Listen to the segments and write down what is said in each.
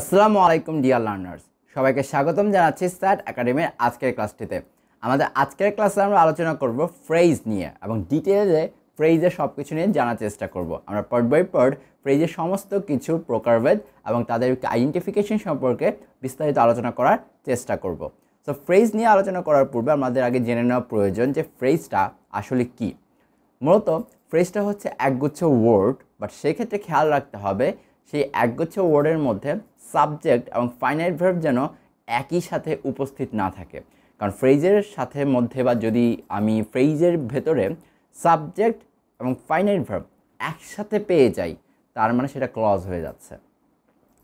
আসসালামু আলাইকুম dear learners সবাইকে স্বাগতম জানাচ্ছি স্টার্ট একাডেমির আজকের ক্লাসটিতে আমাদের আজকের ক্লাসে আমরা আলোচনা করব ফ্রেজ নিয়ে এবং ডিটেলে ফ্রেজের সব কিছু নিয়ে জানার চেষ্টা করব আমরা পার্ট বাই পার্ট ফ্রেজের সমস্ত কিছু প্রকারভেদ এবং তাদের আইডেন্টিফিকেশন সম্পর্কে বিস্তারিত আলোচনা করার চেষ্টা করব তো ফ্রেজ নিয়ে আলোচনা করার পূর্বে আমাদের আগে জেনে নেওয়া প্রয়োজন যে ফ্রেজটা আসলে কি মূলত ফ্রেজটা হচ্ছে একগুচ্ছ ওয়ার্ড বাট সেক্ষেত্রে খেয়াল রাখতে হবে সেই একগুচ্ছ ওয়ার্ডের মধ্যে সাবজেক্ট এবং ফাইনাল ভার্ব যেন একই সাথে উপস্থিত না থাকে কারণ ফ্রেজের সাথে মধ্যে বা যদি আমি ফ্রেজের ভেতরে সাবজেক্ট এবং ফাইনাল ভার্ব একসাথে পেয়ে যাই তার মানে সেটা ক্লজ হয়ে যাচ্ছে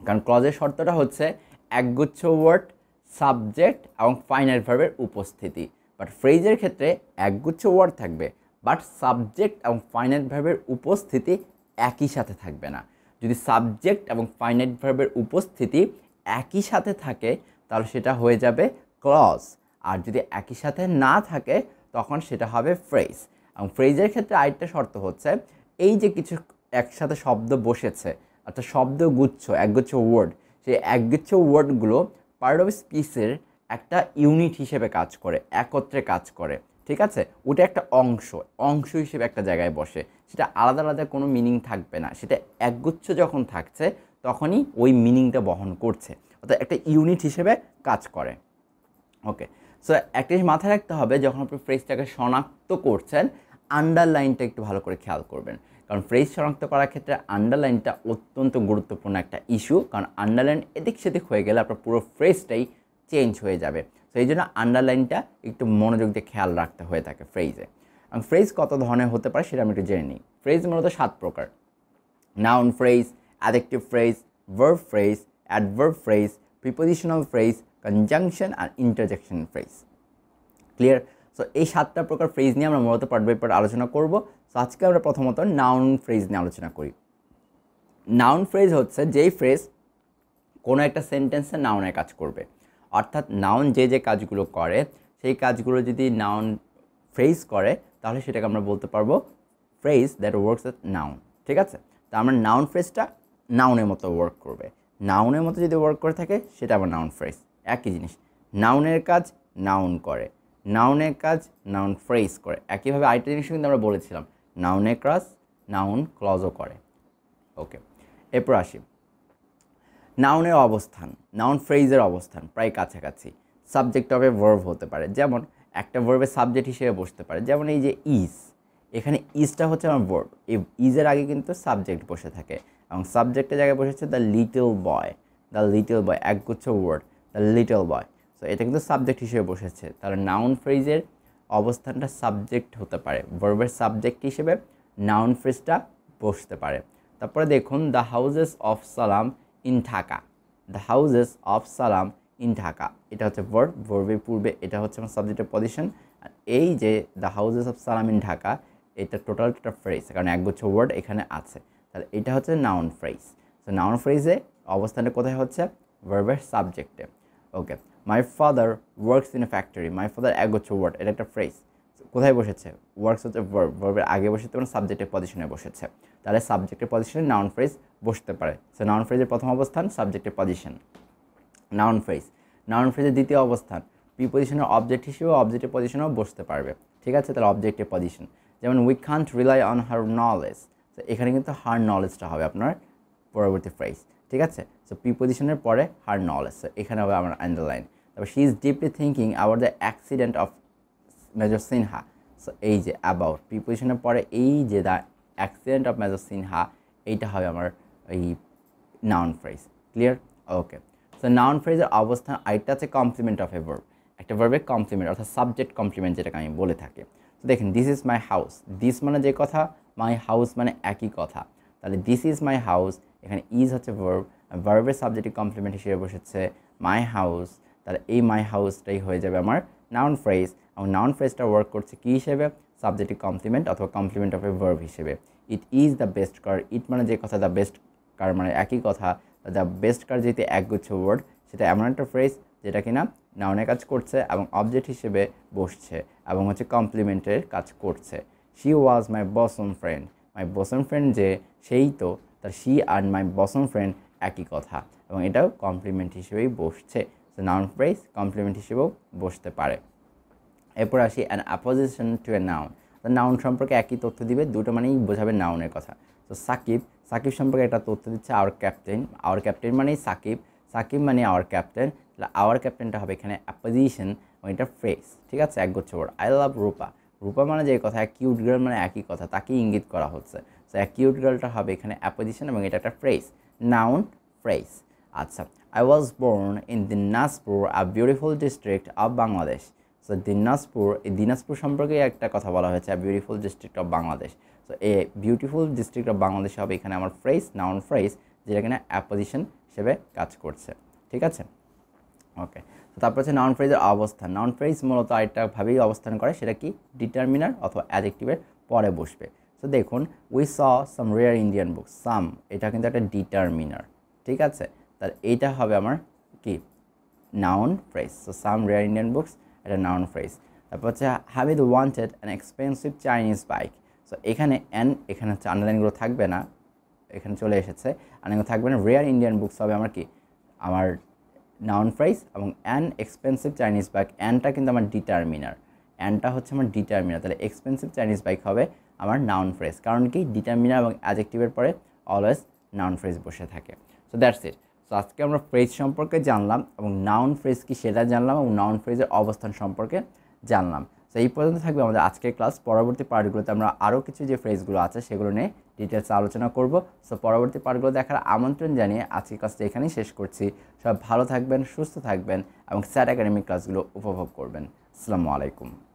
কারণ ক্লজের শর্তটা হচ্ছে একগুচ্ছ ওয়ার্ড সাবজেক্ট এবং ফাইনাল ভার্বের উপস্থিতি বাট ফ্রেজের ক্ষেত্রে একগুচ্ছ ওয়ার্ড থাকবে বাট সাবজেক্ট এবং ফাইনাল ভার্বের উপস্থিতি একই সাথে থাকবে না যদি সাবজেক্ট এবং ফাইনাইট ভার্বের উপস্থিতি একই সাথে থাকে তাহলে সেটা হয়ে যাবে ক্লজ আর যদি একই সাথে না থাকে তখন সেটা হবে ফ্রেজ এবং ফ্রেজের ক্ষেত্রে আরেকটা শর্ত হচ্ছে এই যে কিছু একসাথে শব্দ বসেছে অর্থাৎ শব্দগুচ্ছ একগুচ্ছ ওয়ার্ড সেই একগুচ্ছ ওয়ার্ডগুলো পার্ট অফ স্পিসের একটা ইউনিট হিসেবে কাজ করে একত্রে কাজ করে ঠিক আছে ওটা একটা অংশ অংশ হিসেবে একটা জায়গায় বসে সেটা আলাদা আলাদা কোনো মিনিং থাকবে না সেটা একগুচ্ছ যখন থাকছে তখনই ওই মিনিংটা বহন করছে অর্থাৎ একটা ইউনিট হিসেবে কাজ করে ওকে সো একটা জিনিস মাথায় রাখতে হবে যখন আপনি ফ্রেজটাকে শনাক্ত করছেন আন্ডারলাইনটা একটু ভালো করে খেয়াল করবেন কারণ ফ্রেজ শনাক্ত করার ক্ষেত্রে আন্ডারলাইনটা অত্যন্ত গুরুত্বপূর্ণ একটা ইস্যু কারণ আন্ডারলাইন এদিক সেদিক হয়ে গেলে আপনার পুরো ফ্রেজটাই চেঞ্জ হয়ে যাবে তো এই জন্য আন্ডারলাইনটা একটু মনোযোগ দিয়ে খেয়াল রাখতে হয়ে থাকে ফ্রেজে এবং ফ্রেজ কত ধরনের হতে পারে সেটা আমি একটু জেনে নিই ফ্রেজ মূলত সাত প্রকার noun phrase adjective phrase verb phrase adverb phrase prepositional phrase conjunction আর ইন্টারজেকশন ফ্রেজ ক্লিয়ার সো এই সাতটা প্রকার ফ্রেজ নিয়ে আমরা মূলত পার্ট বাই পার্ট আলোচনা করবো সো আজকে আমরা প্রথমত নাউন ফ্রেজ নিয়ে আলোচনা করি নাউন ফ্রেজ হচ্ছে যেই ফ্রেজ কোনো একটা সেন্টেন্সে নাউনে কাজ করবে অর্থাৎ নাউন যে যে কাজগুলো করে সেই কাজগুলো যদি নাউন ফ্রেজ করে তাহলে সেটাকে আমরা বলতে পারবো phrase that works at noun ঠিক আছে তো আমরা নাউন ফ্রেজটা নাউনের মতো ওয়ার্ক করবে নাউনের মতো যদি ওয়ার্ক করে থাকে সেটা আবার নাউন ফ্রেজ একই জিনিস নাউনের কাজ নাউন করে নাউনের কাজ নাউন ফ্রেজ করে একইভাবে আরেকটা জিনিস কিন্তু আমরা বলেছিলাম নাউনের ক্রাস নাউন ক্লজও করে ওকে এরপর আসি নাউনের অবস্থান নাউন ফ্রেজের অবস্থান প্রায় কাছাকাছি সাবজেক্ট অফ এ ভার্ভ হতে পারে যেমন একটা ভার্ভের সাবজেক্ট হিসেবে বসতে পারে যেমন এই যে ইজ এখানে ইজটা হচ্ছে আমার ভার্ব এই ইজের আগে কিন্তু সাবজেক্ট বসে থাকে এবং সাবজেক্টের জায়গায় বসেছে the little boy the little boy একগুচ্ছ word the little boy so এটা কিন্তু সাবজেক্ট হিসেবে বসেছে তাহলে নাউন ফ্রেজের অবস্থানটা সাবজেক্ট হতে পারে ভার্বের সাবজেক্ট হিসেবে নাউন ফ্রেজটা বসতে পারে তারপরে দেখুন the houses of Salam in Dhaka the houses of Salam in Dhaka এটা হচ্ছে ভার্ব ভার্বের পূর্বে এটা হচ্ছে আমার সাবজেক্টের পজিশন আর এই যে the houses of Salam in Dhaka এটা টোটাল একটা ফ্রেজ কারণ একগুচ্ছ ওয়ার্ড এখানে আছে তাহলে এটা হচ্ছে নাউন ফ্রেজ তো নাউন ফ্রেজে অবস্থানটা কোথায় হচ্ছে ভার্বের সাবজেক্টে okay my father works in a factory my father একগুচ্ছ ওয়ার্ড এটা একটা ফ্রেজ কোথায় বসেছে ওয়ার্কস হচ্ছে ভার্ব ভার্বের আগে বসেছে তোমার সাবজেক্টের পজিশনে বসেছে তাহলে সাবজেক্টের পজিশনে নাউন ফ্রেজ বসতে পারে সো নাউন ফ্রেজের প্রথম অবস্থান সাবজেক্টের পজিশন নাউন ফ্রেজ নাউন ফ্রেজের দ্বিতীয় অবস্থান প্রিপোজিশনের অবজেক্ট হিসেবে অবজেক্টের পজিশনেও বসতে পারবে ঠিক আছে তাহলে অবজেক্টের পজিশন যেমন we can't rely on her knowledge তো এখানে কিন্তু হার নলেজটা হবে আপনার পরবর্তী ফ্রেজ ঠিক আছে সো প্রিপোজিশনের পরে হার নলেজ এখানে হবে আমার আন্ডারলাইন তারপর she is deeply thinking about the accident of major Sinha so এই যে অ্যাবাউট প্রিপোজিশনের পরে এই যে the accident of major Sinha এইটা হবে আমার এই noun phrase clear okay so noun ফ্রেজের অবস্থান আইটা আছে কমপ্লিমেন্ট অফ এ ভার্ব একটা ভার্বে কমপ্লিমেন্ট অর্থাৎ সাবজেক্ট কমপ্লিমেন্ট যেটাকে আমি বলে থাকি তো দেখেন this is my house this মানে যে কথা মাই হাউস মানে একই কথা তাহলে দিস ইজ মাই হাউস এখানে ইজ হচ্ছে ভার্ব ভার্বের সাবজেক্ট কমপ্লিমেন্ট হিসেবে বসেছে মাই হাউস তাহলে এই মাই হাউসটাই হয়ে যাবে আমার নাউন ফ্রেজ এবং নাউন ফ্রেজটা ওয়ার্ক করছে কী হিসেবে সাবজেক্টিভ কমপ্লিমেন্ট অথবা কমপ্লিমেন্ট অফ এ ভার্ব হিসেবে it is the best car it মানে যে কথা দ্য বেস্ট কার মানে একই কথা দ্য বেস্ট কার যেহেতু একগুচ্ছ ওয়ার্ড সেটা এমন একটা ফ্রেজ যেটা কিনা নাউনে কাজ করছে এবং অবজেক্ট হিসেবে বসছে এবং হচ্ছে কমপ্লিমেন্টের কাজ করছে শি ওয়াজ মাই বসন ফ্রেন্ড মাই বসন ফ্রেন্ড যে সেই তো তার শি আর মাই বসন ফ্রেন্ড একই কথা এবং এটাও কমপ্লিমেন্ট হিসেবেই বসছে নাউন ফ্রেজ কমপ্লিমেন্ট হিসেবেও বসতে পারে এরপর আসি an apposition to a noun তো নাউন সম্পর্কে একই তথ্য দিবে দুটো মানেই বোঝাবে নাউনের কথা তো সাকিব সাকিব সম্পর্কে একটা তথ্য দিচ্ছে আওয়ার ক্যাপ্টেন আওয়ার ক্যাপ্টেন মানেই সাকিব সাকিব মানে আওয়ার ক্যাপ্টেন তাহলে আওয়ার ক্যাপ্টেনটা হবে এখানে অ্যাপোজিশন ওইটা ফ্রেস ঠিক আছে এক গোচ্ছ বড় আই লাভ রূপা রূপা মানে যে কথা কিউট গার্ল মানে একই কথা তাকে ইঙ্গিত করা হচ্ছে সো অ্যাকিউট গার্লটা হবে এখানে অ্যাপোজিশন এবং এটা একটা ফ্রেস নাউন ফ্রেস আচ্ছা I was born in Dinajpur a beautiful district of Bangladesh so Dinajpur এই দিনাজপুর সম্পর্কে একটা কথা বলা হয়েছে beautiful district of Bangladesh so a beautiful district of Bangladesh হবে এখানে আমার ফ্রেস নাউন ফ্রেস যেটা কিনা অ্যাপোজিশন হিসেবে কাজ করছে ঠিক আছে ওকে তো তারপর হচ্ছে নাউন ফ্রেজের অবস্থান নাউন ফ্রেজ মূলত আরেকটাভাবেই অবস্থান করে সেটা কি ডিটারমিনার অথবা অ্যাজেক্টিভের পরে বসবে তো দেখুন we saw some rare Indian book some এটা কিন্তু একটা ডিটারমিনার ঠিক আছে তার এইটা হবে আমার কি noun phrase so some rare Indian books এটা নাউন ফ্রেজ তারপর হচ্ছে Habib wanted an expensive Chinese bike so এখানে অ্যান এখানে হচ্ছে আন্ডারলাইনগুলো থাকবে না এখানে চলে এসেছে আন্ডারলাইন থাকবে না রেয়ার ইন্ডিয়ান বুকস হবে আমার কি আমার নাউন ফ্রাইস এবং অ্যান এক্সপেন্সিভ চাইনিজ বাইক অ্যানটা কিন্তু আমার ডিটারমিনার অ্যানটা হচ্ছে আমার ডিটারমিনার তাহলে এক্সপেন্সিভ চাইনিজ বাইক হবে আমার নাউন ফ্রেজ কারণ কি ডিটারমিনার এবং অ্যাজেক্টিভের পরে অলওয়েজ নাউন ফ্রেজ বসে থাকে সো দ্যাটস ইট তো আজকে আমরা ফ্রেজ সম্পর্কে জানলাম এবং নাউন ফ্রেজ কি সেটা জানলাম এবং নাউন ফ্রেজের অবস্থান সম্পর্কে জানলাম তো এই পর্যন্ত থাকবে আমাদের আজকের ক্লাস পরবর্তী পার্টগুলোতে আমরা আরও কিছু যে ফ্রেজগুলো আছে সেগুলো নিয়ে ডিটেলস আলোচনা করব সো পরবর্তী পার্টগুলো দেখার আমন্ত্রণ জানিয়ে আজকের ক্লাসটা এখানেই শেষ করছি সব ভালো থাকবেন সুস্থ থাকবেন এবং স্যার একাডেমিক ক্লাসগুলো উপভোগ করবেন আসসালামু আলাইকুম